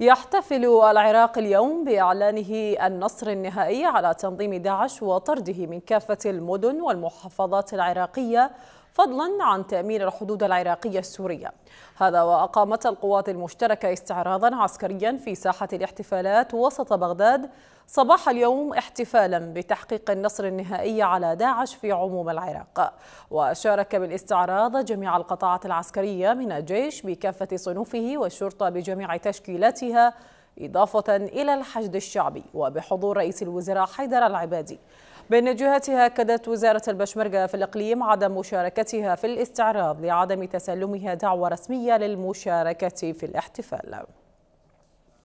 يحتفل العراق اليوم بإعلانه النصر النهائي على تنظيم داعش وطرده من كافة المدن والمحافظات العراقية فضلا عن تأمين الحدود العراقية السورية هذا وأقامت القوات المشتركة استعراضا عسكريا في ساحة الاحتفالات وسط بغداد صباح اليوم احتفالا بتحقيق النصر النهائي على داعش في عموم العراق وشارك بالاستعراض جميع القطاعات العسكرية من الجيش بكافة صنوفه والشرطة بجميع تشكيلاتها إضافة إلى الحشد الشعبي وبحضور رئيس الوزراء حيدر العبادي بين جهتها أكدت وزارة البشمركة في الإقليم عدم مشاركتها في الاستعراض لعدم تسلمها دعوة رسمية للمشاركة في الاحتفال